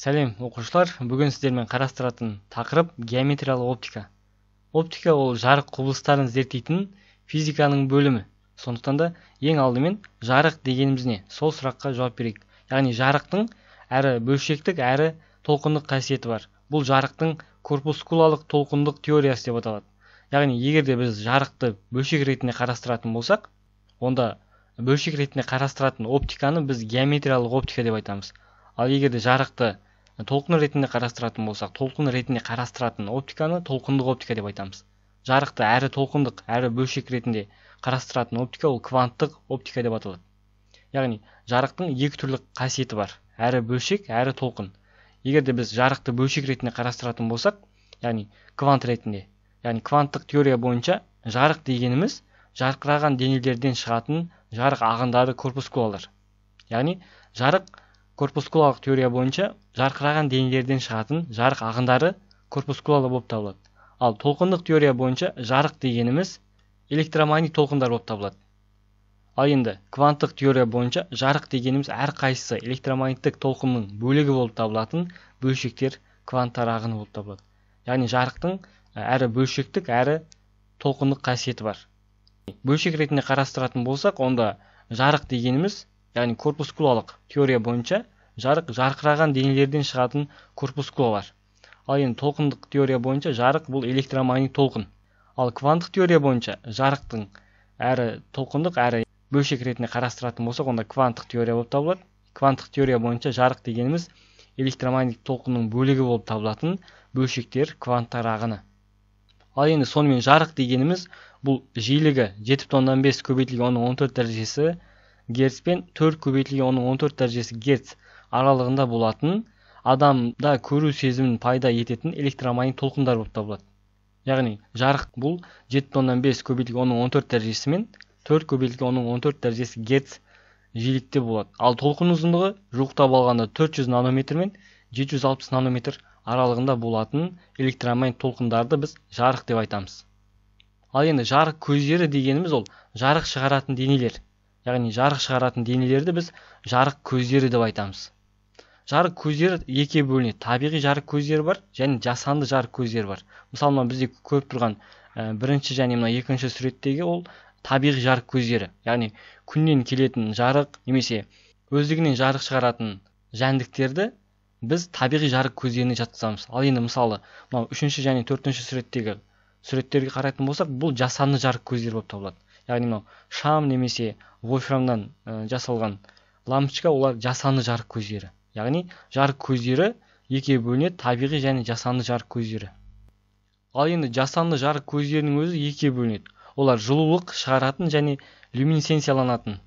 сәлем оқушылар бүгін сіздермен қарастыратын тақырып геометриялық оптика оптика ол жарық құбылыстарын зерттейтін физиканың бөлімі сондықтан да ең алдымен жарық дегеніміз не сол сұраққа жауап берейік яғни жарықтың әрі бөлшектік әрі толқындық қасиеті бар бұл жарықтың корпускулалық толқындық теориясы деп аталады яғни егер де біз жарықты бөлшек ретінде қарастыратын болсақ онда бөлшек ретінде қарастыратын оптиканы біз геометриялық оптика деп айтамыз ал егер де жарықты толқын ретінде қарастыратын болсақ толқын ретінде қарастыратын оптиканы толқындық оптика деп айтамыз жарықты әрі толқындық әрі бөлшек ретінде қарастыратын оптика ол кванттық оптика деп аталады яғни жарықтың екі түрлі қасиеті бар әрі бөлшек әрі толқын егер де біз жарықты бөлшек ретінде қарастыратын болсақ яғни квант ретінде яғни кванттық теория бойынша жарық дегеніміз жарқыраған денелерден шығатын жарық ағындары корпускулалар яғни жарық корпускулалық теория бойынша жарқыраған денелерден шығатын жарық ағындары корпускулалы болып табылады ал толқындық теория бойынша жарық дегеніміз электромагнит толқындар болып табылады ал енді кванттық теория бойынша жарық дегеніміз әрқайсысы электромагниттік толқынның бөлігі болып табылатын бөлшектер кванттар ағыны болып табылады яғни жарықтың әрі бөлшектік әрі толқындық қасиеті бар бөлшек ретінде қарастыратын болсақ онда жарық дегеніміз яғни корпускулалық теория бойынша жарық жарқыраған денелерден шығатын корпускулалар ал енді толқындық теория бойынша жарық бұл электромагнит толқын ал кванттық теория бойынша жарықтың әрі толқындық әрі бөлшек ретінде қарастыратын болсақ онда кванттық теория болып табылады кванттық теория бойынша жарық дегеніміз электромагнит толқынның бөлігі болып табылатын бөлшектер кванттар ағыны ал енді сонымен жарық дегеніміз бұл жиілігі жеті бүтін оннан бес көбейтілген оның он төрт дәрежесі герцпен төрт көбейтілген оның он төрт дәрежесі герц аралығында болатын адамда көру сезімін пайда ететін электромагнит толқындар болып табылады яғни жарық бұл жеті оннан бес көбейтілген оның он төрт дәрежесімен төрт көбейтілген оның он төрт дәрежесі герц жиілікте болады ал толқын ұзындығы жуықтап алғанда 400 нанометр мен 760 нанометр аралығында болатын электромагнит толқындарды біз жарық деп айтамыз ал енді жарық көздері дегеніміз ол жарық шығаратын денелер яғни жарық шығаратын денелерді біз жарық көздері деп айтамыз жарық көздері екіге бөлінеді табиғи жарық көздері бар және жасанды жарық көздері бар мысалы мына бізде көріп тұрған ә, бірінші және мына екінші суреттегі ол табиғи жарық көздері яғни күннен келетін жарық немесе өздігінен жарық шығаратын жәндіктерді біз табиғи жарық көздеріне жатқызамыз ал енді мысалы мынау үшінші және төртінші суреттегі суреттерге қарайтын болсақ бұл жасанды жарық көздері болып табылады яғни мынау шам немесе вольфрамнан ә, жасалған лампочка олар жасанды жарық көздері яғни жарық көздері екіге бөлінеді табиғи және жасанды жарық көздері ал енді жасанды жарық көздерінің өзі екіге бөлінеді олар жылулық шығаратын және люминесценцияланатын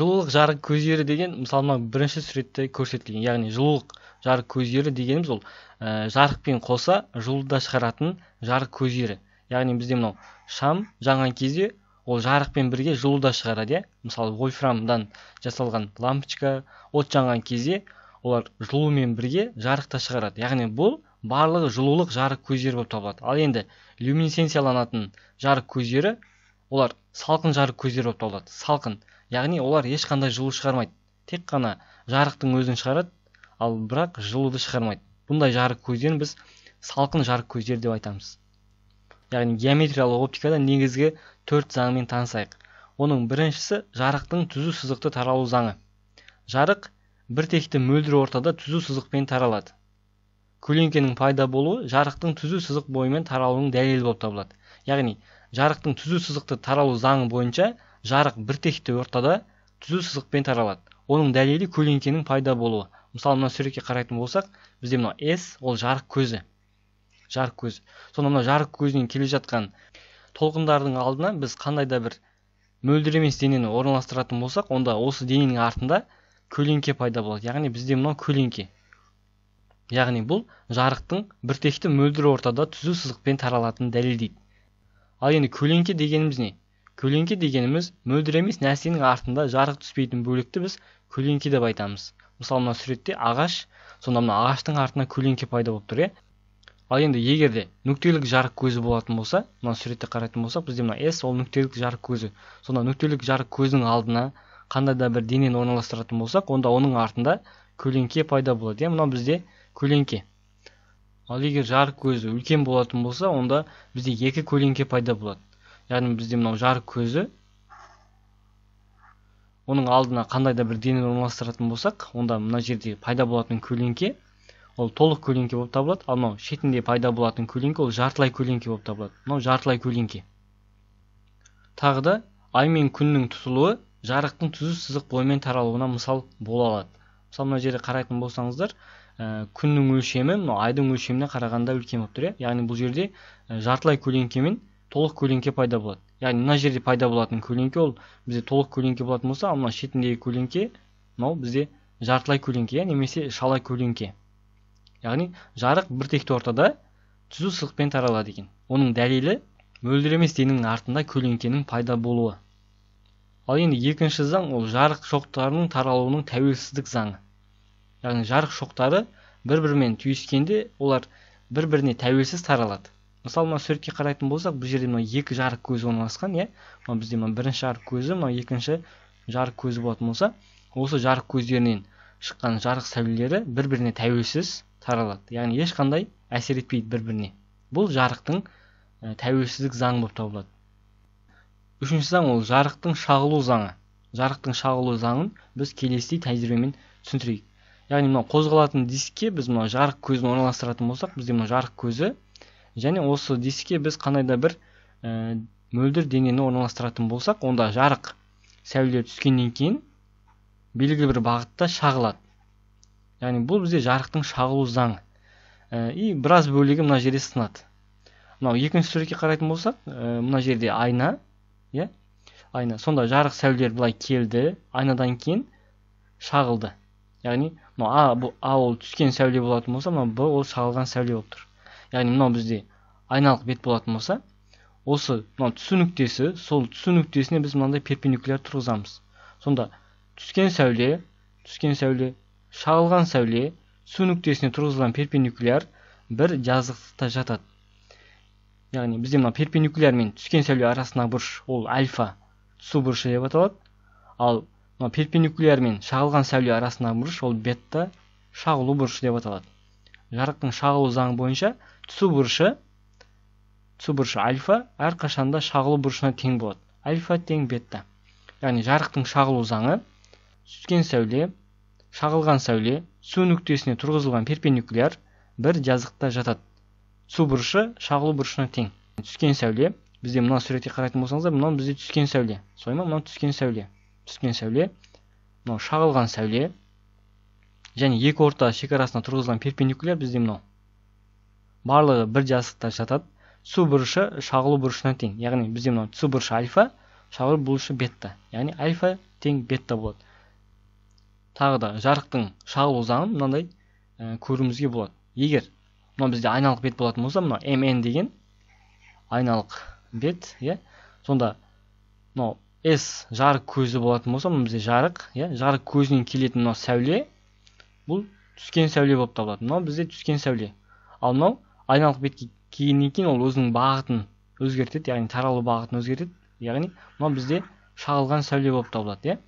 жылулық жарық көздері деген мысалы мына бірінші суретте көрсетілген яғни жылулық жарық көздері дегеніміз ол ә, жарықпен қоса жылуды да шығаратын жарық көздері яғни бізде мынау шам жанған кезде ол жарықпен бірге жылу да шығарады иә мысалы вольфрамдан жасалған лампочка от жанған кезде олар жылумен бірге жарық та шығарады яғни бұл барлығы жылулық жарық көздері болып табылады ал енді люминесценцияланатын жарық көздері олар салқын жарық көздері болып табылады салқын яғни олар ешқандай жылу шығармайды тек қана жарықтың өзін шығарады ал бірақ жылуды шығармайды бұндай жарық көздерін біз салқын жарық көздері деп айтамыз яғни геометриялық оптикада негізгі төрт заңмен танысайық оның біріншісі жарықтың түзу сызықты таралу заңы жарық бір текті мөлдір ортада түзу сызықпен таралады көлеңкенің пайда болуы жарықтың түзу сызық бойымен таралуының дәлелі болып табылады яғни жарықтың түзу сызықты таралу заңы бойынша жарық бір текті ортада түзу сызықпен таралады оның дәлелі көлеңкенің пайда болуы мысалы мына суретке қарайтын болсақ бізде мынау с ол жарық көзі жарық көзі сонда мына жарық көзінен келе жатқан толқындардың алдына біз қандай да бір мөлдір емес денені орналастыратын болсақ онда осы дененің артында көлеңке пайда болады яғни бізде мынау көлеңке яғни бұл жарықтың біртекті мөлдір ортада түзу сызықпен таралатынын дәлелдейді ал енді көлеңке дегеніміз не көлеңке дегеніміз мөлдір емес нәрсенің артында жарық түспейтін бөлікті біз көлеңке деп айтамыз мысалы мына суретте ағаш сонда мына ағаштың артына көлеңке пайда болып тұр иә ал енді егер де нүктелік жарық көзі болатын болса мына суретті қарайтын болсақ бізде мына с ол нүктелік жарық көзі сонда нүктелік жарық көзінің алдына қандай да бір денені орналастыратын болсақ онда оның артында көлеңке пайда болады иә мынау бізде көлеңке ал егер жарық көзі үлкен болатын болса онда бізде екі көлеңке пайда болады яғни бізде мынау жарық көзі оның алдына қандай да бір денені орналастыратын болсақ онда мына жерде пайда болатын көлеңке ол толық көлеңке болып табылады ал мынау шетінде пайда болатын көлеңке ол жартылай көлеңке болып табылады мынау жартылай көлеңке тағы да ай мен күннің тұтылуы жарықтың түзу сызық бойымен таралуына мысал бола алады мысалы мына жерде қарайтын болсаңыздар ә, күннің өлшемі мынау айдың өлшеміне қарағанда үлкен болып тұр иә яғни бұл жерде э, жартылай көлеңке мен толық көлеңке пайда болады яғни мына жерде пайда болатын көлеңке ол бізде толық көлеңке болатын болса ал мына шетіндегі көлеңке мынау бізде жартылай көлеңке иә немесе шалай көлеңке яғни жарық біртекті ортада түзу сызықпен таралады екен оның дәлелі мөлдір емес дененің артында көлеңкенің пайда болуы ал енді екінші заң ол жарық шоқтарының таралуының тәуелсіздік заңы яғни жарық шоқтары бір бірімен түйіскенде олар бір біріне тәуелсіз таралады мысалы мына суретке қарайтын болсақ бұл жерде мына екі жарық көзі орналасқан иә мына бізде мына бірінші жарық көзі мына екінші жарық көзі болатын болса осы жарық көздерінен шыққан жарық сәулелері бір біріне тәуелсіз таралады яғни ешқандай әсер етпейді бір біріне бұл жарықтың э, тәуелсіздік заңы болып табылады үшінші заң ол жарықтың шағылу заңы жарықтың шағылу заңын біз келесідей тәжірибемен түсіндірейік яғни мынау қозғалатын дискке біз мынау жарық көзін орналастыратын болсақ бізде мынау жарық көзі және осы дискке біз қандай да бір ә, мөлдір денені орналастыратын болсақ онда жарық сәуле түскеннен кейін белгілі бір бағытта шағылады яғни бұл бізде жарықтың шағылу заңы э, и біраз бөлігі мына жерде сынады мынау екінші суретке қарайтын болсақ ә, мына жерде айна иә айна сонда жарық сәулелер былай келді айнадан кейін шағылды яғни мына а бұл а ол түскен сәуле болатын болса мынау б ол шағылған сәуле болып тұр яғни мынау бізде айналық бет болатын болса осы мынау түсу нүктесі сол түсу нүктесіне біз мынандай перпендикуляр тұрғызамыз сонда түскен сәуле түскен сәуле шағылған сәуле түсу нүктесіне тұрғызылған перпендикуляр бір жазықтықта жатады яғни бізде мына перпендикуляр мен түскен сәуле арасындағы бұрыш ол альфа түсу бұрышы деп аталады ал мына перпендикуляр мен шағылған сәуле арасындағы бұрыш ол бетта шағылу бұрышы деп аталады жарықтың шағылу заңы бойынша түсу бұрышы түсу бұрышы альфа әрқашанда шағылу бұрышына тең болады альфа тең бетта яғни жарықтың шағылу заңы түскен сәуле шағылған сәуле су нүктесіне тұрғызылған перпендикуляр бір жазықта жатады су бұрышы шағылу бұрышына тең түскен сәуле бізде мына суретке қарайтын болсаңыздар мынау бізде түскен сәуле солай ма мынау түскен сәуле түскен сәуле мынау шағылған сәуле және екі орта шекарасына тұрғызылған перпендикуляр бізде мынау барлығы бір жазықтықта жатады су бұрышы шағылу бұрышына тең яғни бізде мынау су бұрышы альфа шағылу бұрышы бетта яғни альфа тең бетта болады тағы да жарықтың шағылу заңын мынандай ә, э, көруімізге болады егер мынау бізде айналық бет болатын болса мынау mn деген айналық бет иә сонда мынау с жарық көзі болатын болса мына бізде жарық иә жарық көзінен келетін мынау сәуле бұл түскен сәуле болып табылады мынау бізде түскен сәуле ал мынау айналық бетке келгеннен кейін ол өзінің бағытын өзгертеді яғни таралу бағытын өзгертеді яғни мынау бізде шағылған сәуле болып табылады иә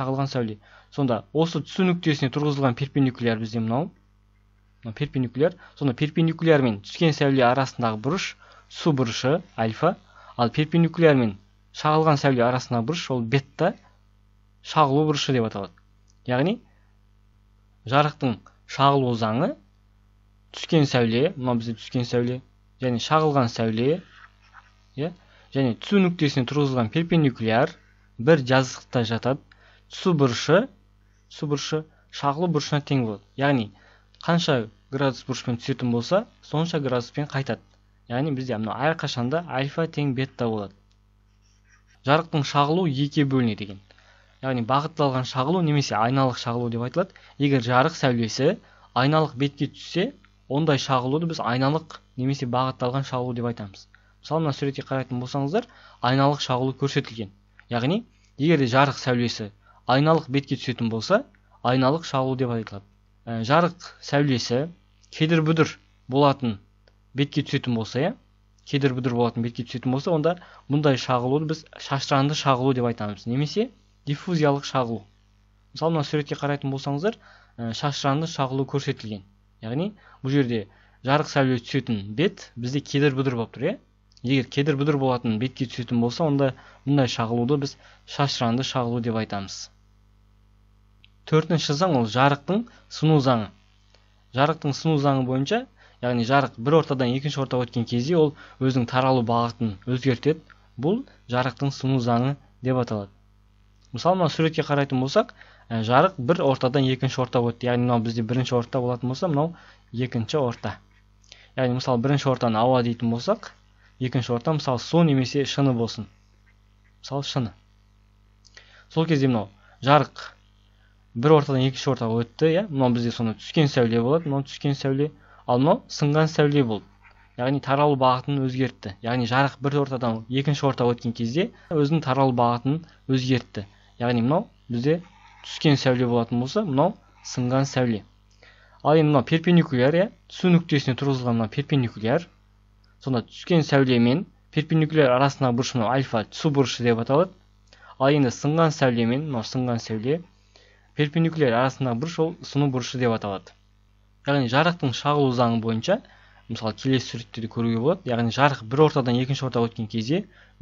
шағылған сәуле сонда осы түсу нүктесіне тұрғызылған перпендикуляр бізде мынау перпендикуляр сонда перпендикуляр мен түскен сәуле арасындағы бұрыш су бұрышы альфа ал перпендикуляр мен шағылған сәуле арасындағы бұрыш ол бетта шағылу бұрышы деп аталады яғни жарықтың шағылу заңы түскен сәуле мынау бізде түскен сәуле және шағылған сәуле иә және түсу нүктесіне тұрғызылған перпендикуляр бір жазықтықта жатады түсу бұрышы түсу бұрышы шағылу бұрышына тең болады яғни қанша градус бұрышпен түсетін болса сонша градуспен қайтады яғни бізде мынау әрқашанда альфа тең бетта болады жарықтың шағылуы екіге бөлінеді екен яғни бағытталған шағылу немесе айналық шағылу деп айтылады егер жарық сәулесі айналық бетке түссе ондай шағылуды біз айналық немесе бағытталған шағылу деп айтамыз мысалы мына суретке қарайтын болсаңыздар айналық шағылу көрсетілген яғни егер де жарық сәулесі айналық бетке түсетін болса айналық шағылу деп айтылады Ә, жарық сәулесі кедір бүдір болатын бетке түсетін болса иә кедір бүдір болатын бетке түсетін болса онда мұндай шағылуды біз шашыранды шағылу деп айтамыз немесе диффузиялық шағылу мысалы мына суретке қарайтын болсаңыздар ә, шашыранды шағылу көрсетілген яғни бұл жерде жарық сәуле түсетін бет бізде кедір бүдір болып тұр иә егер кедір бүдір болатын бетке түсетін болса онда мұндай шағылуды біз шашыранды шағылу деп айтамыз төртінші заң ол жарықтың сыну заңы жарықтың сыну заңы бойынша яғни жарық бір ортадан екінші ортаға өткен кезде ол өзінің таралу бағытын өзгертеді бұл жарықтың сыну заңы деп аталады мысалы мына суретке қарайтын болсақ ә, жарық бір ортадан екінші ортаға өтті яғни мынау бізде бірінші орта болатын болса мынау екінші орта яғни мысалы бірінші ортаны ауа дейтін болсақ екінші орта мысалы су немесе шыны болсын мысалы шыны сол кезде мынау жарық бір ортадан екінші ортаға өтті иә мынау бізде сонда түскен сәуле болады мынау түскен сәуле ал мынау сынған сәуле болды яғни таралу бағытын өзгертті яғни жарық бір ортадан екінші ортаға өткен кезде өзінің таралу бағытын өзгертті яғни мынау бізде түскен сәуле болатын болса мынау сынған сәуле ал енді мынау перпендикуляр иә түсу нүктесіне тұрғызылған мынау перпендикуляр сонда түскен сәуле мен перпендикуляр арасындағы бұрыш мынау альфа түсу бұрышы деп аталады ал енді сынған сәуле мен мынау сынған сәуле перпендикуляр арасындағы бұрыш ол сыну бұрышы деп аталады яғни жарықтың шағылу заңы бойынша мысалы келесі суретте де көруге болады яғни жарық бір ортадан екінші ортаға өткен кезде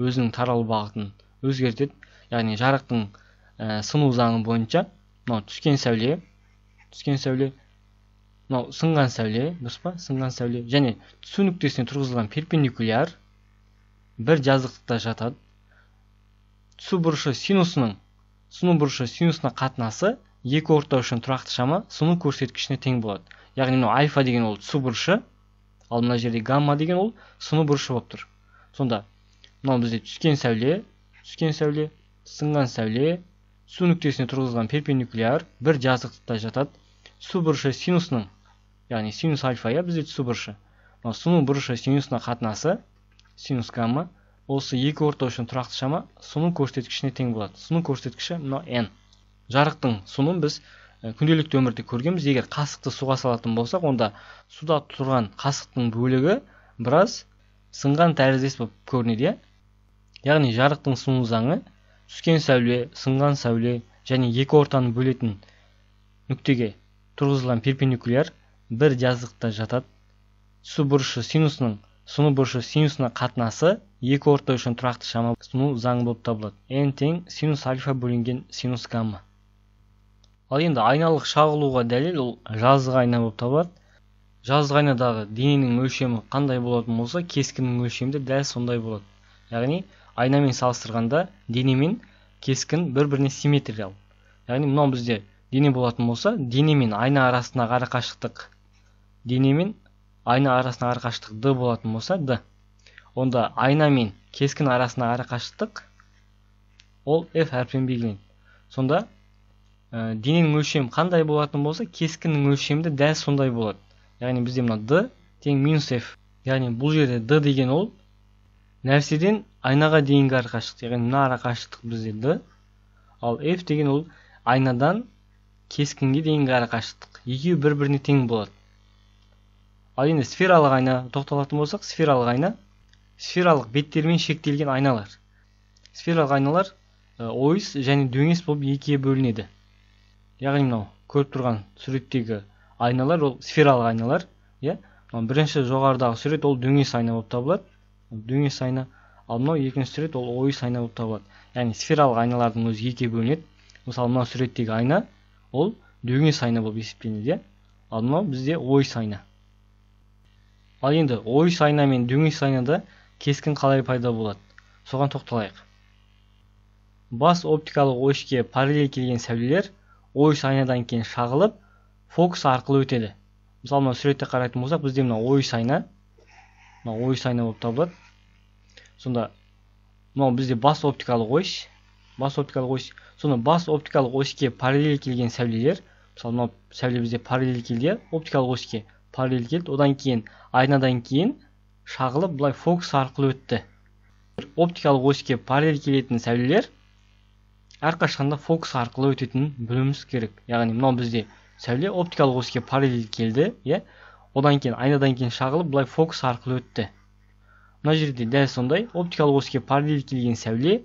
өзінің таралу бағытын өзгертеді яғни жарықтың ә, сыну заңы бойынша мынау түскен сәуле түскен сәуле мынау сынған сәуле дұрыс па сынған сәуле және түсу нүктесіне тұрғызылған перпендикуляр бір жазықтықта жатады түсу бұрышы синусының сыну бұрышы синусына қатынасы екі орта үшін тұрақты шама сыну көрсеткішіне тең болады яғни мынау альфа деген ол түсу бұрышы ал мына жерде гамма деген ол сыну бұрышы болып тұр сонда мынау бізде түскен сәуле түскен сәуле сынған сәуле су нүктесіне тұрғызылған перпендикуляр бір жазықтықта жатады су бұрышы синусының яғни синус альфа иә бізде түсу бұрышы мынау сыну бұрышы синусына қатынасы синус гамма осы екі орта үшін тұрақты шама сұну көрсеткішіне тең болады сұну көрсеткіші мынау n жарықтың сұнын біз күнделікті өмірде көргенбіз егер қасықты суға салатын болсақ онда суда тұрған қасықтың бөлігі біраз сынған тәріздес болып көрінеді иә яғни жарықтың сыну заңы түскен сәуле сынған сәуле және екі ортаны бөлетін нүктеге тұрғызылған перпендикуляр бір жазықта жатады су бұрышы синусының сыну бұрышы синусына қатынасы екі орта үшін тұрақты шама сыну заңы болып табылады n тең синус альфа бөлінген синус гамма ал енді айналық шағылуға дәлел ол жазық айна болып табылады жазық айнадағы дененің өлшемі қандай болатын болса кескіннің өлшемі де дәл сондай болады яғни айнамен салыстырғанда дене мен кескін бір біріне симметриялы яғни мынау бізде дене болатын болса дене мен айна арасындағы арақашықтық дене мен айна арасына арақашықтық д болатын болса д онда айна мен кескін арасына арақашықтық ол f әрпімен белгіленеді сонда ә, дененің өлшемі қандай болатын болса кескіннің өлшемі де дәл сондай болады яғни бізде мына д тең минус f яғни бұл жерде д деген ол нәрседен айнаға дейінгі арақашықтық яғни мына арақашықтық бізде д ал f деген ол айнадан кескінге дейінгі арақашықтық екеуі бір біріне тең болады ал енді сфералық айна тоқталатын болсақ сфералық айна сфералық беттермен шектелген айналар сфералық айналар э, ойыс және дөңес болып екіге бөлінеді яғни мынау көріп тұрған суреттегі айналар ол сфералық айналар иә бірінші жоғарыдағы сурет ол дөңес айна болып табылады дөңес айна ал мынау екінші сурет ол ойыс айна болып табылады яғни сфералық айналардың өзі екіге бөлінеді мысалы мынау суреттегі айна ол дөңес айна болып есептеледі иә ал мынау бізде ойыс айна ал енді ой сайна мен дөңес айнада кескін қалай пайда болады соған тоқталайық бас оптикалық оське параллель келген сәулелер ой сайнадан кейін шағылып фокус арқылы өтеді мысалы мына суретте қарайтын болсақ бізде мына ой айна мына ой айна болып табылады сонда мынау бізде бас оптикалық ось бас оптикалық ось сонда бас оптикалық оське параллель келген сәулелер мысалы мынау сәуле бізде параллель келді оптикалық оське параллель келді одан кейін айнадан кейін шағылып былай фокус арқылы өтті оптикалық оське параллель келетін сәулелер әрқашанда фокус арқылы өтетінін білуіміз керек яғни мынау бізде сәуле оптикалық оське параллель келді иә одан кейін айнадан кейін шағылып былай фокус арқылы өтті мына жерде дәл сондай оптикалық оське параллель келген сәуле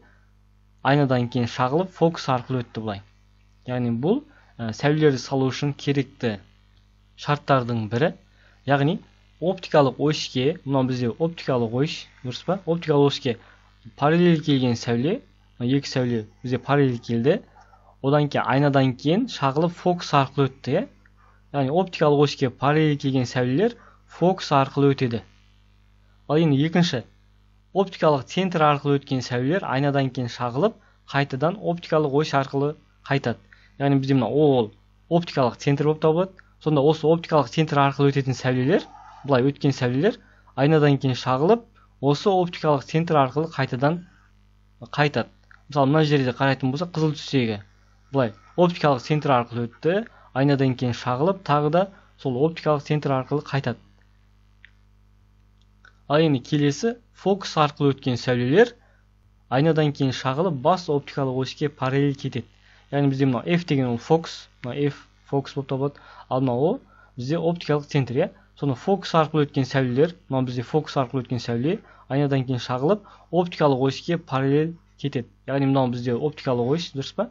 айнадан кейін шағылып фокус арқылы өтті былай яғни бұл э, сәулелерді салу үшін керекті шарттардың бірі яғни оптикалық оське мынау бізде оптикалық ось дұрыс па оптикалық оське параллель келген сәуле екі сәуле бізде параллель келді одан кейін айнадан кейін шағылып фокус арқылы өтті иә яғни оптикалық оське параллель келген сәулелер фокус арқылы өтеді ал енді екінші оптикалық центр арқылы өткен сәулелер айнадан кейін шағылып қайтадан оптикалық ось арқылы қайтады яғни бізде мына ол оптикалық центр болып табылады сонда осы оптикалық центр арқылы өтетін сәулелер былай өткен сәулелер айнадан кейін шағылып осы оптикалық центр арқылы қайтадан қайтады мысалы мына жерде қарайтын болсақ қызыл түстегі былай оптикалық центр арқылы өтті айнадан кейін шағылып тағы да сол оптикалық центр арқылы қайтады ал енді келесі фокус арқылы өткен сәулелер айнадан кейін шағылып бас оптикалық оське параллель кетеді яғни бізде мынау f деген ол фокус мына f фокус болып табылады ал мынау бізде оптикалық центр иә соны фокус арқылы өткен сәулелер мынау бізде фокус арқылы өткен сәуле айнадан кейін шағылып оптикалық оське параллель кетеді яғни мынау бізде оптикалық ось дұрыс па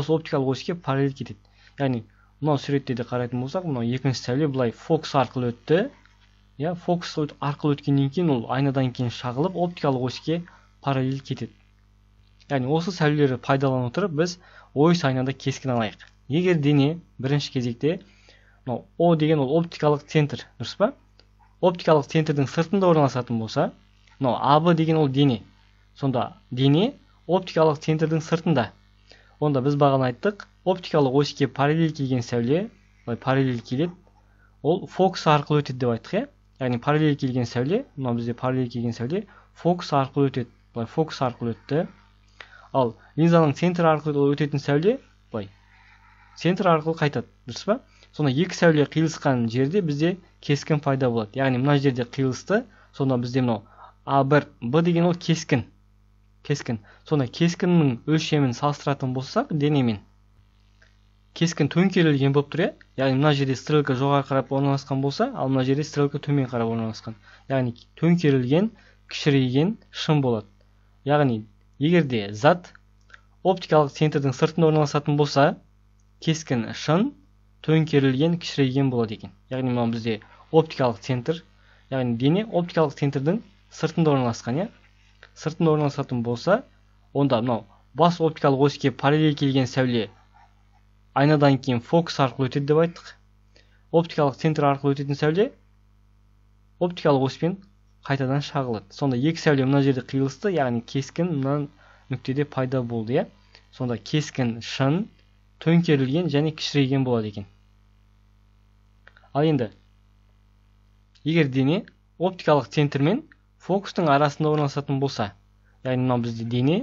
осы оптикалық оське параллель кетеді яғни мынау суретте де қарайтын болсақ мынау екінші сәуле былай фокус арқылы өтті иә фокус арқылы өткеннен кейін ол айнадан кейін шағылып оптикалық оське параллель кетеді яғни осы сәулелерді пайдалана отырып біз ой айнада кескін алайық егер дене бірінші кезекте мынау о деген ол оптикалық центр дұрыс па оптикалық центрдің сыртында орналасатын болса мынау аб деген ол дене сонда дене оптикалық центрдің сыртында онда біз бағана айттық оптикалық оське параллель келген сәуле былай параллель келеді ол фокус арқылы өтеді деп айттық иә яғни параллель келген сәуле мынау бізде параллель келген сәуле фокус арқылы өтеді былай фокус арқылы өтті ал линзаның центр арқылы өтетін сәуле центр арқылы қайтады дұрыс па сонда екі сәуле қиылысқан жерде бізде кескін пайда болады яғни мына жерде қиылысты сонда бізде мынау а бір б деген ол кескін кескін сонда кескіннің өлшемін салыстыратын болсақ денемен кескін төңкерілген болып тұр иә яғни мына жерде стрелка жоғары қарап орналасқан болса ал мына жерде стрелка төмен қарап орналасқан яғни төңкерілген кішірейген шым болады яғни егерде зат оптикалық центрдің сыртында орналасатын болса кескін шын төңкерілген кішірейген болады екен яғни мынау бізде оптикалық центр яғни дене оптикалық центрдің сыртында орналасқан иә сыртында орналасатын болса онда мынау бас оптикалық оське параллель келген сәуле айнадан кейін фокус арқылы өтеді деп айттық оптикалық центр арқылы өтетін сәуле оптикалық оспен қайтадан шағылады сонда екі сәуле мына жерде қиылысты яғни кескін мына нүктеде пайда болды иә сонда кескін шын төңкерілген және кішірейген болады екен ал енді егер дене оптикалық центр мен фокустың арасында орналасатын болса яғни мынау бізде дене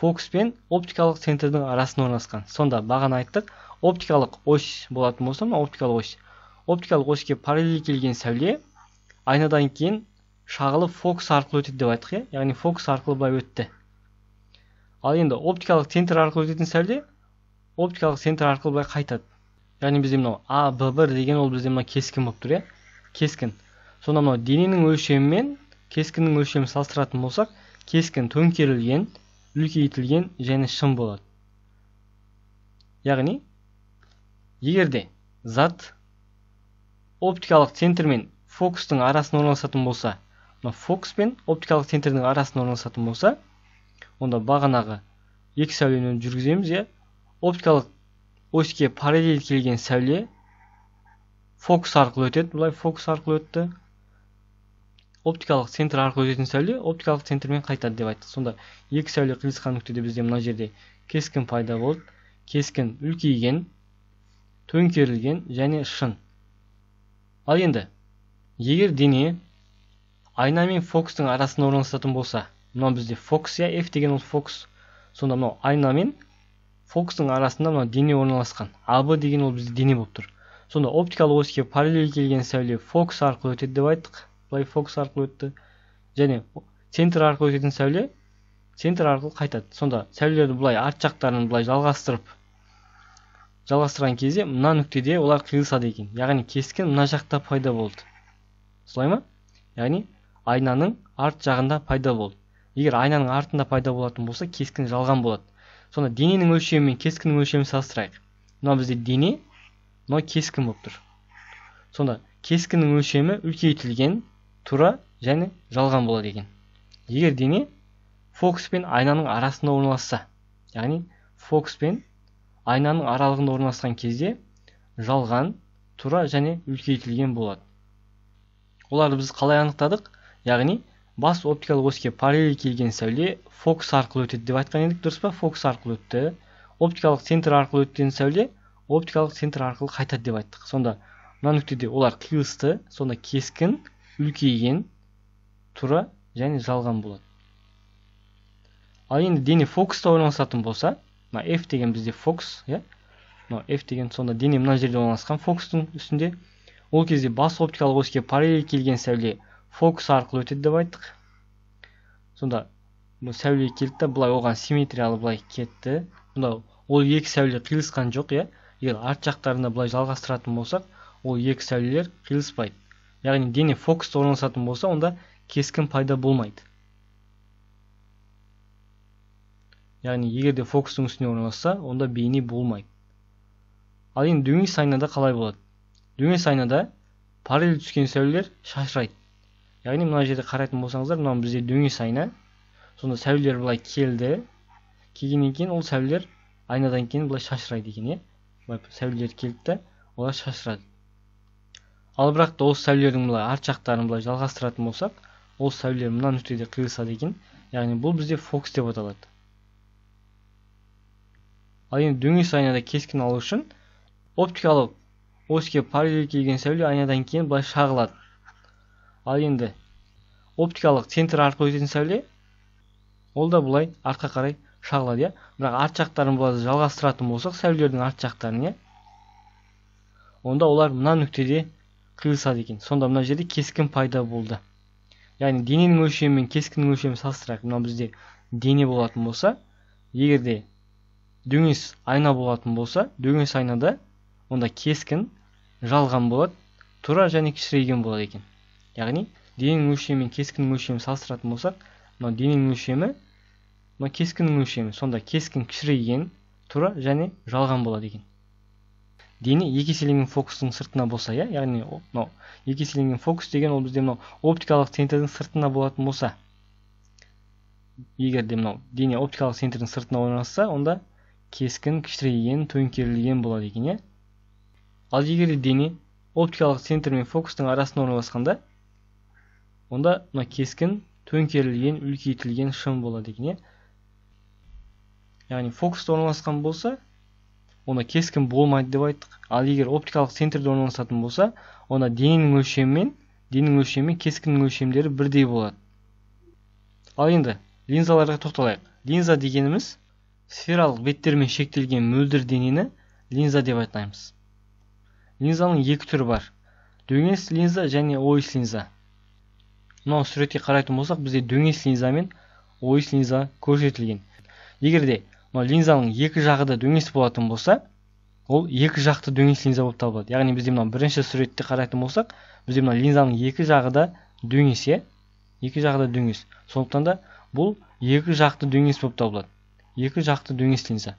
фокус пен оптикалық центрдің арасында орналасқан сонда бағана айттық оптикалық ось болатын болса мына оптикалық ось оптикалық оське параллель келген сәуле айнадан кейін шағылып фокус арқылы өтеді деп айттық иә яғни фокус арқылы былай өтті ал енді оптикалық центр арқылы өтетін сәуле оптикалық центр арқылы былай қайтады яғни бізде мынау а б бір деген ол бізде мына кескін болып тұр иә кескін сонда мынау дененің өлшемі мен кескіннің өлшемін салыстыратын болсақ кескін төңкерілген үлкейтілген және шын болады яғни егерде зат оптикалық центр мен фокустың арасына орналасатын болса мына фокус пен оптикалық центрдің арасын орналасатын болса онда бағанағы екі сәулені жүргіземіз иә оптикалық оське параллель келген сәуле фокус арқылы өтеді былай фокус арқылы өтті оптикалық центр арқылы өтетін сәуле оптикалық центрмен қайтады деп айтты сонда екі сәуле қиылысқан нүктеде бізде мына жерде кескін пайда болды кескін үлкейген төңкерілген және шын ал енді егер дене айна мен фокустың арасында орналасатын болса мынау бізде фокус иә f деген ол фокус сонда мынау айна мен фокустың арасында мына дене орналасқан аб деген ол бізде дене болып тұр сонда оптикалық оське параллель келген сәуле фокус арқылы өтеді деп айттық былай фокус арқылы өтті және центр арқылы өтетін сәуле центр арқылы қайтады сонда сәулелерді былай арт жақтарын былай жалғастырып жалғастырған кезде мына нүктеде олар қиылысады екен яғни кескін мына жақта пайда болды солай ма яғни айнаның арт жағында пайда болды егер айнаның артында пайда болатын болса кескін жалған болады сонда дененің өлшемі мен кескіннің өлшемін салыстырайық мынау бізде дене мынау кескін болып тұр сонда кескіннің өлшемі үлкейтілген тура және жалған болады екен егер дене фокус пен айнаның арасында орналасса яғни фокус пен айнаның аралығында орналасқан кезде жалған тура және үлкейтілген болады оларды біз қалай анықтадық яғни бас оптикалық оське параллель келген сәуле фокус арқылы өтеді деп айтқан едік дұрыс па фокус арқылы өтті оптикалық центр арқылы өткен сәуле оптикалық центр арқылы қайтады деп айттық сонда мына нүктеде олар қиылысты сонда кескін үлкейген тура және жалған болады ал енді дене фокуста орналасатын болса мына f деген бізде фокус иә мына f деген сонда дене мына жерде орналасқан фокустың үстінде ол кезде бас оптикалық оське параллель келген сәуле фокус арқылы өтеді деп айттық сонда сәуле келді да былай оған симметриялы былай кетті мына ол екі сәуле қиылысқан жоқ иә егер арт жақтарына былай жалғастыратын болсақ ол екі сәулелер қиылыспайды яғни дене фокуста орналасатын болса онда кескін пайда болмайды яғни егер де фокустың үстіне орналасса онда бейне болмайды ал енді дөңес айнада қалай болады дөңес айнада параллель түскен сәулелер шашырайды яғни мына жерде қарайтын болсаңыздар мынау бізде дөңес айна сонда сәулелер былай келді келгеннен кейін ол сәулелер айнадан кейін былай шашырайды екен иә былай сәулелер келді да олар шашырады ал бірақ та осы сәулелердің былай арт жақтарын былай жалғастыратын болсақ ол сәулелер мына нүктеде қиылысады екен яғни бұл бізде фокус деп аталады ал енді дөңес айнада кескін алу үшін оптикалық оське параллель келген сәуле айнадан кейін былай шағылады ал енді оптикалық центр арқылы өтетін сәуле ол да былай артқа қарай шағылады иә бірақ арт жақтарын былай жалғастыратын болсақ сәулелердің арт жақтарын иә онда олар мына нүктеде қиылысады екен сонда мына жерде кескін пайда болды яғни дененің өлшемі мен кескіннің өлшемін салыстырайық мынау бізде дене болатын болса егер де дөңес айна болатын болса дөңес айнада онда кескін жалған болады тура және кішірейген болады екен яғни дененің өлшемі мен кескіннің өлшемін салыстыратын болсақ мынау дененің өлшемі мына кескіннің өлшемі сонда кескін кішірейген тура және жалған болады екен дене екі еселенген фокустың сыртына болса иә яғни мынау екі еселенген фокус деген ол бізде мынау оптикалық центрдің сыртына болатын болса егер де мынау дене оптикалық центрдің сыртына орналасса онда кескін кішірейген төңкерілген болады екен иә ал егер де дене оптикалық центр мен фокустың арасына орналасқанда онда мына кескін төңкерілген үлкейтілген шын болады екен иә яғни фокуста орналасқан болса онда кескін болмайды деп айттық ал егер оптикалық центрде орналасатын болса онда дененің өлшемімен дененің өлшемі мен кескіннің өлшемдері бірдей болады ал енді линзаларға тоқталайық линза дегеніміз сфералық беттермен шектелген мөлдір денені линза деп атаймыз линзаның екі түрі бар дөңес линза және ойыс линза мынау суретке қарайтын болсақ бізде дөңес линза мен ойыс линза көрсетілген егер де мына линзаның екі жағы да дөңес болатын болса ол екі жақты дөңес линза болып табылады яғни бізде мынау бірінші суретте қарайтын болсақ бізде мына линзаның екі жағы да дөңес иә екі жағы да дөңес сондықтан да бұл екі жақты дөңес болып табылады екі жақты дөңес линза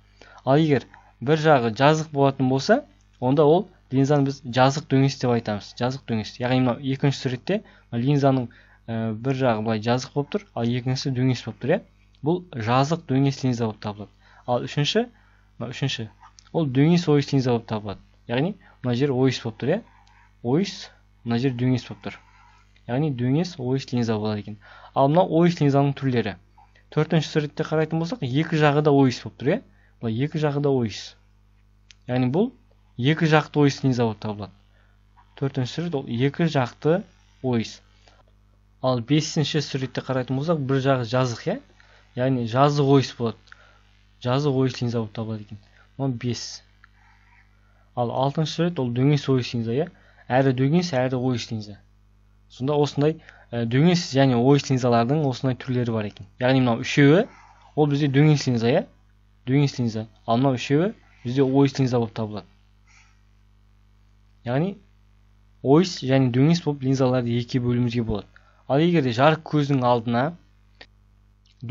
ал егер бір жағы жазық болатын болса онда ол линзаны біз жазық дөңес деп айтамыз жазық дөңес яғни мынау екінші суретте линзаның Э, бір жағы былай жазық болып тұр ал екіншісі дөңес болып тұр иә бұл жазық дөңес линза болып табылады ал үшінші мына үшінші ол дөңес ойыс линза болып табылады яғни мына жер ойыс болып тұр иә ойыс мына жер дөңес болып тұр яғни дөңес ойыс линза болады екен ал мына ойыс линзаның түрлері төртінші суретте қарайтын болсақ екі жағы да ойыс болып тұр иә былай екі жағы да ойыс яғни бұл екі жақты ойыс линза болып табылады төртінші сурет ол екі жақты ойыс ал бесінші суретте қарайтын болсақ бір жағы жазық иә яғни жазық ойыс болады жазық ойыс линза болып табылады екен мынау бес ал алтыншы сурет ол дөңес ойыс линза иә әрі дөңес әрі ойыс линза сонда осындай ә, дөңес және ойыс линзалардың осындай түрлері бар екен яғни мынау үшеуі ол бізде дөңес линза иә дөңес линза ал мынау үшеуі бізде ойыс линза болып табылады яғни ойыс және дөңес болып линзаларды екіге бөлуімізге болады ал егер де жарық көзінің алдына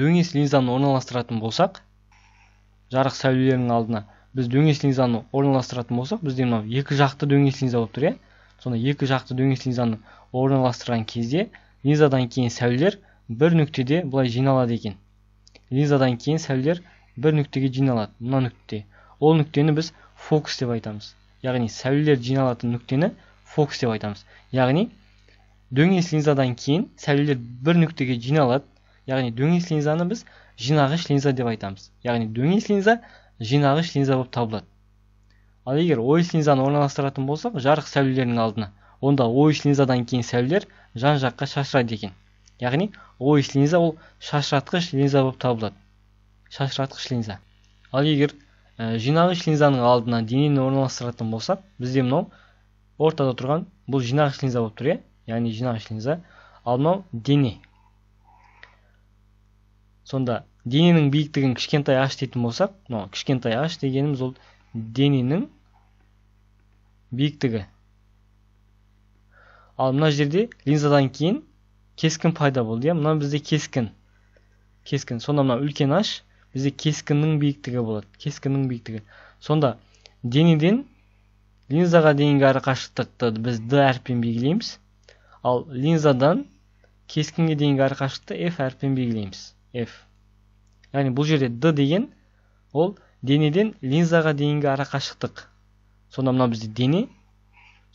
дөңес линзаны орналастыратын болсақ жарық сәулелерінің алдына біз дөңес линзаны орналастыратын болсақ бізде мынау екі жақты дөңес линза болып тұр иә сонда екі жақты дөңес линзаны орналастырған кезде линзадан кейін сәулелер бір нүктеде былай жиналады екен линзадан кейін сәулелер бір нүктеге жиналады мына нүкте ол нүктені біз фокус деп айтамыз яғни сәулелер жиналатын нүктені фокус деп айтамыз яғни дөңес линзадан кейін сәулелер бір нүктеге жиналады яғни дөңес линзаны біз жинағыш линза деп айтамыз яғни дөңес линза жинағыш линза болып табылады ал егер ойыс линзаны орналастыратын болсақ жарық сәулелерінің алдына онда ойыс линзадан кейін сәулелер жан жаққа шашырайды екен яғни ойыс линза ол шашыратқыш линза болып табылады шашыратқыш линза ал егер ә, жинағыш линзаның алдына денені орналастыратын болсақ бізде мынау ортада тұрған бұл жинағыш линза болып тұр иә яғни жинағыш линза ал мынау дене сонда дененің биіктігін кішкентай h дейтін болсақ мынау кішкентай h дегеніміз ол дененің биіктігі ал мына жерде линзадан кейін кескін пайда болды иә мына бізде кескін кескін сонда мына үлкен аш бізде кескіннің биіктігі болады кескіннің биіктігі сонда денеден линзаға дейінгі арақашықтықты біз д әріппен белгілейміз ал линзадан кескінге дейінгі арақашықты f әрпімен белгілейміз f яғни бұл жерде d деген ол денеден линзаға дейінгі арақашықтық сонда мынау бізде дене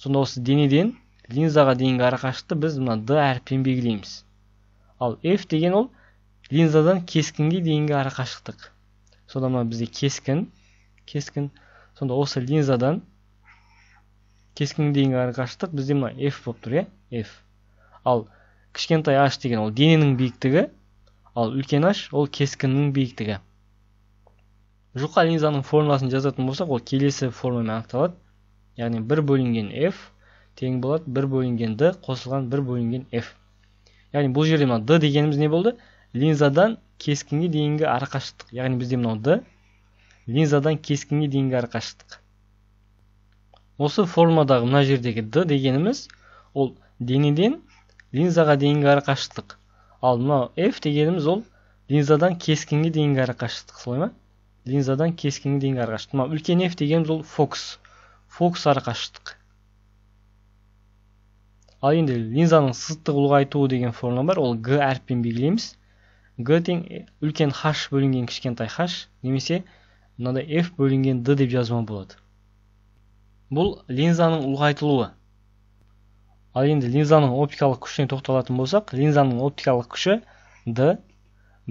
сонда осы денеден линзаға дейінгі арақашықты біз мына д әріппен белгілейміз ал f деген ол линзадан кескінге дейінгі арақашықтық сонда мына бізде кескін кескін сонда осы линзадан кескінге дейінгі арақашықтық бізде мына f болып тұр иә f ал кішкентай h деген ол дененің биіктігі ал үлкен h ол кескіннің биіктігі жұқа линзаның формуласын жазатын болсақ ол келесі формамен анықталады яғни бір бөлінген f тең болады бір бөлінген d қосылған бір бөлінген f яғни бұл жерде мына д дегеніміз не болды линзадан кескінге дейінгі арақашықтық яғни бізде мынау д линзадан кескінге дейінгі арақашықтық осы формадағы мына жердегі д дегеніміз ол денеден линзаға дейінгі арақашықтық ал мынау f дегеніміз ол линзадан кескінге дейінгі арақашықтық солай ма линзадан кескінге дейінгі арақашықтық мынау үлкен f дегеніміз ол фокус фокус арақашықтық ал енді линзаның сызықтық ұлғайтуы деген формула бар ол г әріппен белгілейміз г тең э, үлкен h бөлінген кішкентай h немесе мынадай f бөлінген d деп жазуға болады бұл линзаның ұлғайтылуы ал енді линзаның оптикалық күшіне тоқталатын болсақ линзаның оптикалық күші d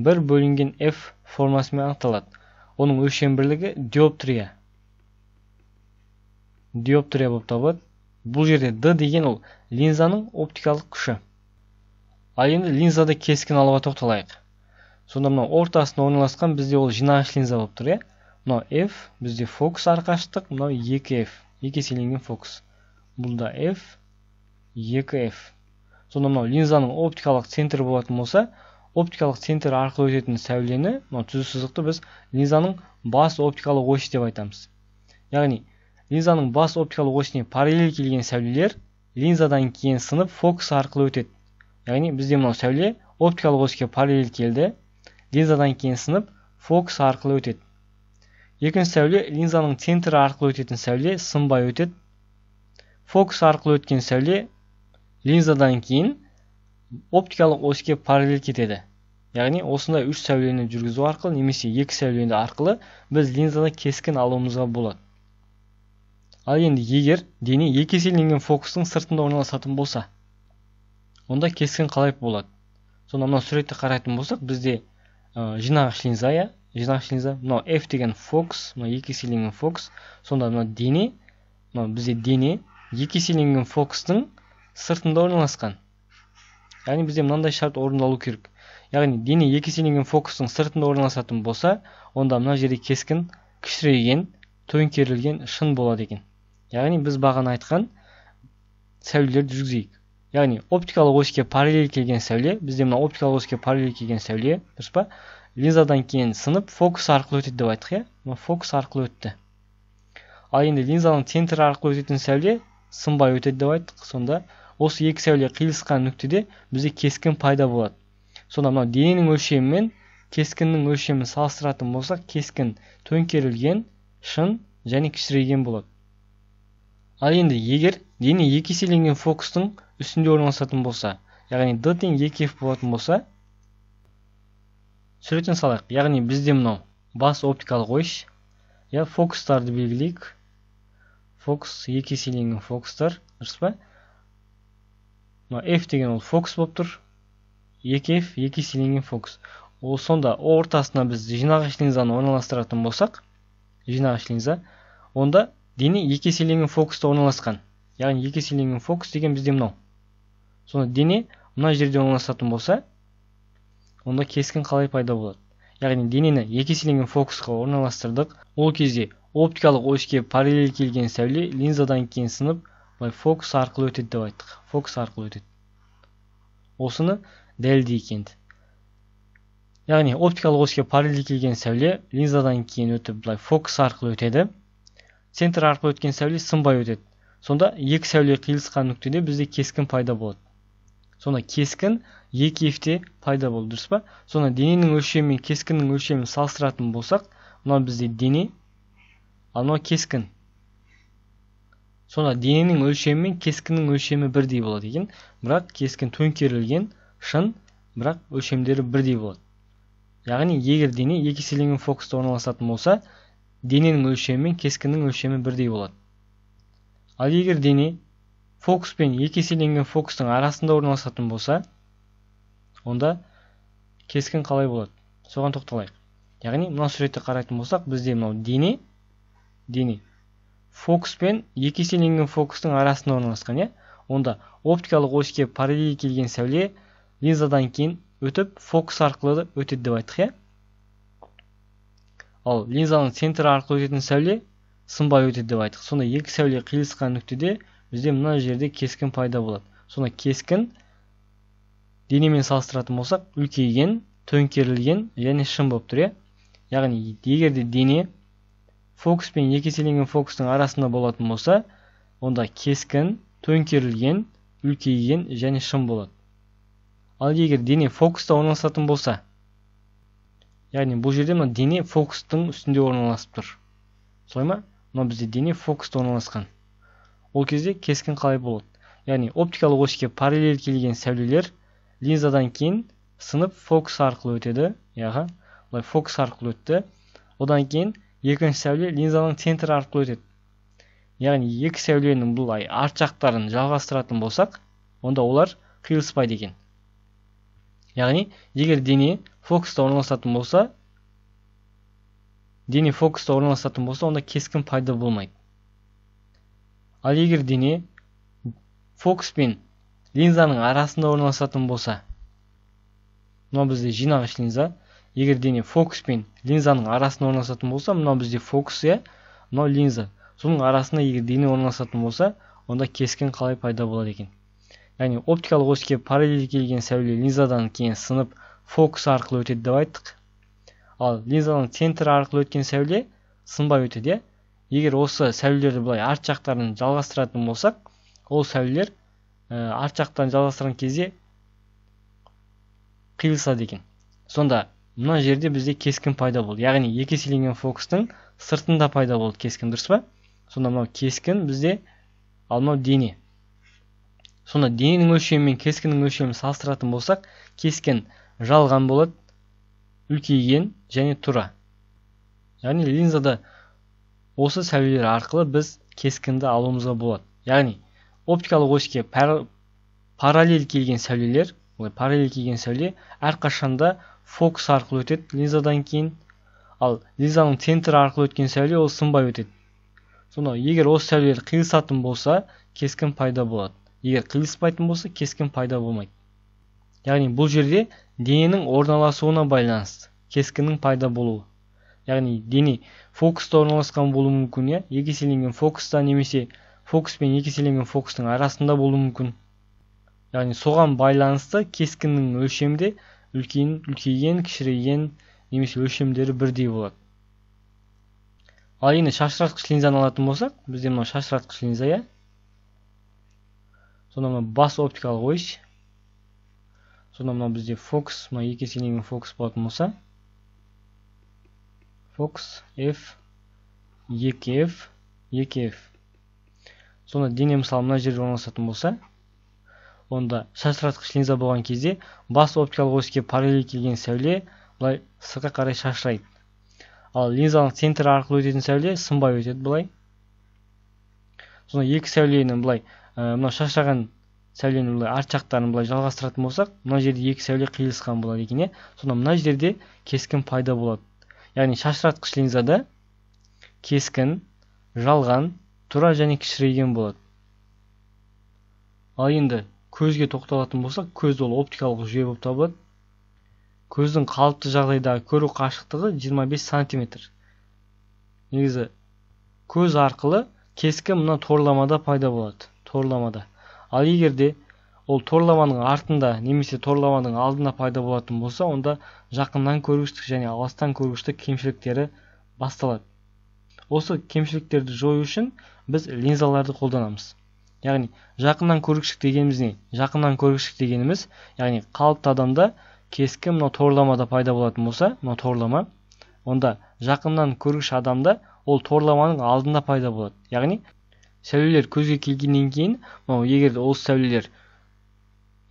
бір бөлінген f формасымен анықталады оның өлшем бірлігі диоптрия диоптрия болып табылады бұл жерде d деген ол линзаның оптикалық күші ал енді линзада кескін алуға тоқталайық сонда мынау ортасына орналасқан бізде ол жинағыш линза болып тұр иә мынау f бізде фокус арқашықтық мынау 2f Екі еселенген фокус бұл да f 2f сонда мынау линзаның оптикалық центрі болатын болса оптикалық центр арқылы өтетін сәулені мынау түзу сызықты біз линзаның бас оптикалық осі деп айтамыз яғни линзаның бас оптикалық осіне параллель келген сәулелер линзадан кейін сынып фокус арқылы өтеді яғни бізде мынау сәуле оптикалық оське параллель келді линзадан кейін сынып фокус арқылы өтеді екінші сәуле линзаның центрі арқылы өтетін сәуле сынбай өтеді фокус арқылы өткен сәуле линзадан кейін оптикалық оське параллель кетеді яғни осындай үш сәулені жүргізу арқылы немесе екі сәулені арқылы біз линзаны кескін алуымызға болады ал енді егер дене екі еселенген фокустың сыртында орналасатын болса онда кескін қалай болады сонда мына суретті қарайтын болсақ бізде жинағыш линза иә? жинақшыңызда мынау f деген фокус мына екі еселенген фокус сонда мына дене мынау бізде дене екі еселенген фокустың сыртында орналасқан яғни бізде мынандай шарт орындалу керек яғни дене екі еселенген фокустың сыртында орналасатын болса онда мына жерде кескін кішірейген төңкерілген шын болады екен яғни біз бағана айтқан сәулелерді жүргізейік яғни оптикалық оське параллель келген сәуле бізде мына оптикалық оське параллель келген сәуле дұрыс па линзадан кейін сынып фокус арқылы өтеді деп айттық иә мына фокус арқылы өтті ал енді линзаның центр арқылы өтетін сәуле сынбай өтеді деп айттық сонда осы екі сәуле қиылысқан нүктеде бізде кескін пайда болады сонда мынау дененің өлшемі мен кескіннің өлшемін салыстыратын болсақ кескін төңкерілген шын және кішірейген болады ал енді егер дене екі еселенген фокустың үстінде орналасатын болса яғни д тең екі f болатын болса суретін салайық яғни бізде мынау бас оптикалық ось иә фокустарды белгілейік фокус екі еселенген фокустар дұрыс па мына f деген ол фокус болып тұр екі f екі еселенген фокус ол сонда ортасына біз жинағыш линзаны орналастыратын болсақ жинағыш линза онда дене екі еселенген фокуста орналасқан яғни екі еселенген фокус деген бізде мынау сонда дене мына жерде орналасатын болса онда кескін қалай пайда болады яғни денені екі еселенген фокусқа орналастырдық ол кезде оптикалық оське параллель келген сәуле линзадан кейін сынып былай фокус арқылы өтеді деп айттық фокус арқылы өтеді осыны дәлелдейік енді яғни оптикалық оське параллель келген сәуле линзадан кейін өтіп былай фокус арқылы өтеді центр арқылы өткен сәуле сынбай өтеді сонда екі сәуле қиылысқан нүктеде бізде кескін пайда болады сонда кескін екі ефте пайда болды дұрыс па сонда дененің өлшемі мен кескіннің өлшемін салыстыратын болсақ мынау бізде дене мынау кескін сонда дененің өлшемі мен кескіннің өлшемі бірдей болады екен бірақ кескін төңкерілген шын бірақ өлшемдері бірдей болады яғни егер дене екі еселенген фокуста орналасатын болса дененің өлшемі мен кескіннің өлшемі бірдей болады ал егер дене фокус пен екі еселенген фокустың арасында орналасатын болса онда кескін қалай болады соған тоқталайық яғни мына суретті қарайтын болсақ бізде мынау дене дене фокус пен екі еселенген фокустың арасында орналасқан иә онда оптикалық оське параллель келген сәуле линзадан кейін өтіп фокус арқылы өтеді деп айттық иә ал линзаның центрі арқылы өтетін сәуле сынбай өтеді деп айттық сонда екі сәуле қиылысқан нүктеде бізде мына жерде кескін пайда болады сонда кескін денемен салыстыратын болсақ үлкейген төңкерілген және шын болып тұр иә яғни егер дене фокус пен екі еселенген фокустың арасында болатын болса онда кескін төңкерілген үлкейген және шын болады ал егер дене фокуста орналасатын болса яғни бұл жерде мына дене фокустың үстінде орналасып тұр солай ма мынау бізде дене фокуста орналасқан ол кезде кескін қалай болады яғни оптикалық оське параллель келген сәулелер линзадан кейін сынып фокус арқылы өтеді яғни былай фокус арқылы өтті одан кейін екінші сәуле линзаның центрі арқылы өтеді яғни екі сәуленің бұлай арт жақтарын жалғастыратын болсақ онда олар қиылыспайды екен яғни егер дене фокуста орналасатын болса дене фокуста орналасатын болса онда кескін пайда болмайды ал егер дене фокус пен линзаның арасында орналасатын болса мынау бізде жинағыш линза егер дене фокус пен линзаның арасында орналасатын болса мынау бізде фокус иә мынау линза соның арасында егер дене орналасатын болса онда кескен қалай пайда болады екен яғни оптикалық оське параллель келген сәуле линзадан кейін сынып фокус арқылы өтеді деп айттық ал линзаның центрі арқылы өткен сәуле сынбай өтеді иә егер осы сәулелерді былай арт жақтарын жалғастыратын болсақ ол сәулелер ә, арт жақтан жалғастырған кезде қиылысады екен сонда мына жерде бізде кескін пайда болды яғни екі еселенген фокустың сыртында пайда болды кескін дұрыс па сонда мынау кескін бізде ал мынау дене сонда дененің өлшемі мен кескіннің өлшемін салыстыратын болсақ кескін жалған болады үлкейген және тура яғни линзада осы сәулелер арқылы біз кескінді алуымызға болады яғни оптикалық оське пар... параллель келген сәулелер олай параллель келген сәуле әрқашанда фокус арқылы өтеді линзадан кейін ал линзаның центрі арқылы өткен сәуле ол сынбай өтеді Сонда, егер осы сәулелер қиылысатын болса кескін пайда болады егер қиылыспайтын болса кескін пайда болмайды яғни бұл жерде дененің орналасуына байланысты кескіннің пайда болуы яғни дене фокуста орналасқан болуы мүмкін иә еселенген фокуста немесе фокус пен екеселенген фокустың арасында болуы мүмкін яғни соған байланысты кескіннің өлшемде үлкен үлкейген кішірейген немесе өлшемдері бірдей болады ал енді шашыратқыш линзаны алатын болсақ бізде мынау шашыратқыш линза иә сонда мына бас оптикалық ось сонда мынау бізде фокус мына екі еселенген фокус болатын болса фокс f екі f екі f сонда дене мысалы мына жерде орналасатын болса онда шашыратқыш линза болған кезде бас оптикалық оське параллель келген сәуле былай сыртқа қарай шашырайды ал линзаның центрі арқылы өтетін сәуле сынбай өтеді былай сонда екі сәулені былай э, мынау шашыраған сәулені былай арт жақтарын былай жалғастыратын болсақ мына жерде екі сәуле қиылысқан болады екен иә сонда мына жерде кескін пайда болады яғни шашыратқыш линзада кескін жалған тура және кішірейген болады ал енді көзге тоқталатын болсақ көз ол оптикалық жүйе болып табылады көздің қалыпты жағдайдағы көру қашықтығы 25 сантиметр негізі көз арқылы кескін мына торламада пайда болады торламада ал егерде ол торламаның артында немесе торламаның алдында пайда болатын болса онда жақыннан көргіштік және алыстан көргіштік кемшіліктері басталады осы кемшіліктерді жою үшін біз линзаларды қолданамыз яғни жақыннан көргіштік дегеніміз не жақыннан көргіштік дегеніміз яғни қалыпты адамда кескі мынау торламада пайда болатын болса мынау торлама онда жақыннан көргіш адамда ол торламаның алдында пайда болады яғни сәулелер көзге келгеннен кейін мынау егер осы сәулелер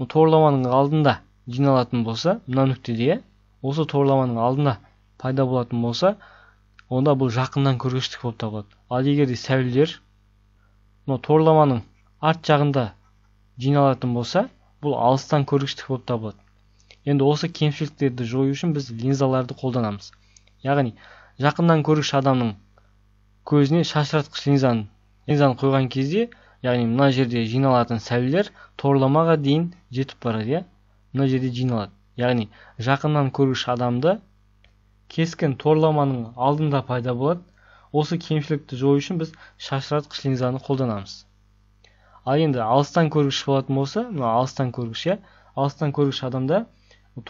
торламаның алдында жиналатын болса мына нүктеде иә осы торламаның алдында пайда болатын болса онда бұл жақыннан көргіштік болып табылады ал егерде сәулелер торламаның арт жағында жиналатын болса бұл алыстан көргіштік болып табылады енді осы кемшіліктерді жою үшін біз линзаларды қолданамыз яғни жақыннан көргіш адамның көзіне шашыратқыш линзаны линзаны қойған кезде яғни мына жерде жиналатын сәулелер торламаға дейін жетіп барады иә мына жерде жиналады яғни жақыннан көргіш адамды кескін торламаның алдында пайда болады осы кемшілікті жою үшін біз шашыратқыш линзаны қолданамыз ал енді алыстан көргіш болатын болса мына алыстан көргіш иә алыстан көргіш адамда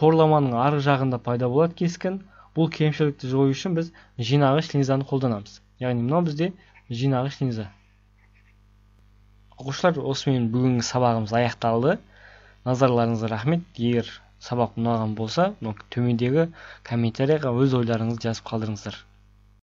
торламаның арғы жағында пайда болады кескін бұл кемшілікті жою үшін біз жинағыш линзаны қолданамыз яғни мынау бізде жинағыш линза оқушылар осымен бүгінгі сабағымыз аяқталды назарларыңызға рахмет егер сабақ ұнаған болса төмендегі комментарияға өз ойларыңызды жазып қалдырыңыздар